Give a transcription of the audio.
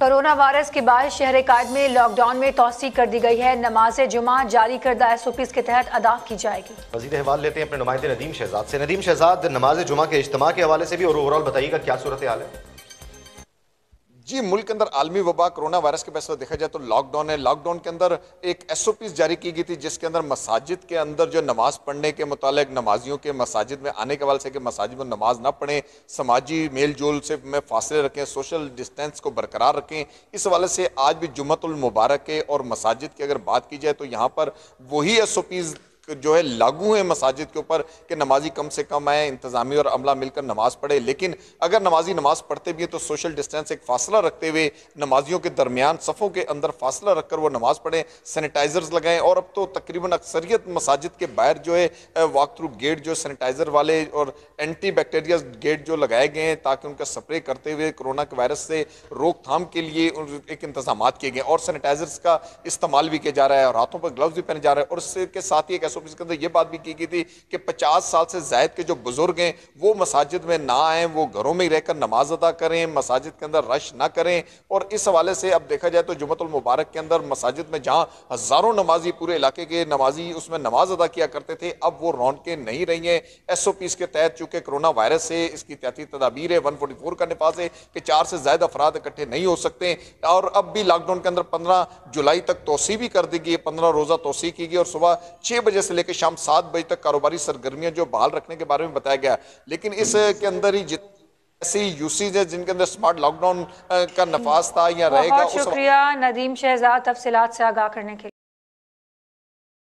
corona virus के बाद शहर कायद में लॉकडाउन में तोसी कर दी गई है नमाज जुमा जारी करदा एस ओ पी के तहत अदा की जाएगी वजी अहवाल लेते हैं अपने नुमाइंदे नदीम शहजाद से नदीम शहजाद नमाज जुमा के इज्तम के हवाले से भी और ओवरऑल बताइएगा क्या सूरत हाल है जी मुल्क के अंदर आलमी वबा कोरोना वायरस के पैसा देखा जाए तो लॉकडाउन है लॉकडाउन के अंदर एक एस ओ पीज जारी की गई थी जिसके अंदर मसाजिद के अंदर जो नमाज पढ़ने के मुतल नमाजियों के मसाजिद में आने के वाले से कि मसाजिद में नमाज ना पढ़ें समाजी मेल जोल से में फासले रखें सोशल डिस्टेंस को बरकरार रखें इस हवाले से आज भी जुम्मतुलमबारक है और मसाजिद की अगर बात की जाए तो यहाँ पर वही एस ओ पीज जो है लागू है मसाजिद के ऊपर कि नमाजी कम से कम आए इंतजामी और अमला मिलकर नमाज पढ़े लेकिन अगर नमाजी नमाज पढ़ते भी हैं तो सोशल डिस्टेंस एक फासला रखते हुए नमाजियों के दरमियान सफ़ों के अंदर फासला रखकर वो नमाज पढ़ें सैनिटाइजर्स लगाएं और अब तो तकरीबन अक्सरियत मसाजिद के बाहर जो है वॉक थ्रू गेट जो सैनिटाइज़र वाले और एंटी बैक्टेरिया गेट जो लगाए गए हैं ताकि उनका स्प्रे करते हुए कोरोना के वायरस से रोकथाम के लिए एक इंतजाम किए गए और सैनिटाइजर्स का इस्तेमाल भी किया जा रहा है और हाथों पर ग्लव्स भी पहने जा रहे हैं और इसके साथ ही एक ऐसा केस के अंदर ये बात भी की गई थी कि पचास साल से जायद के जो बुजुर्ग हैं वो मसाजिद में ना आए वो घरों में ही रहकर नमाज अदा करें मसाजिद के अंदर रश ना करें और इस हवाले से अब देखा जाए तो जुमतुलमबारक के अंदर मसाजिद में जहाँ हज़ारों नमाजी पूरे इलाके के नमाजी उसमें नमाज अदा किया करते थे अब वो रौनकें नहीं रही हैं एस ओ पी इसके तहत चूँकि कोरोना वायरस से इसकी तहती तदाबीर है वन फोर्टी फोर का नफाज है कि चार से ज्यादा अफराद इकट्ठे नहीं हो सकते और अब भी लॉकडाउन के अंदर पंद्रह जुलाई तक तोसी भी कर दी गई है पंद्रह रोज़ा तोसी की गई और सुबह छः बजे से लेकर शाम सात बजे तक कारोबारी सरगर्मियां जो बहाल रखने के बारे में बताया गया लेकिन इसके अंदर ही जित ऐसी यूसीज है जिनके अंदर स्मार्ट लॉकडाउन का नफाज था या रहेगा शुक्रिया नदीम शहजाद तफसीत से आगाह करने के लिए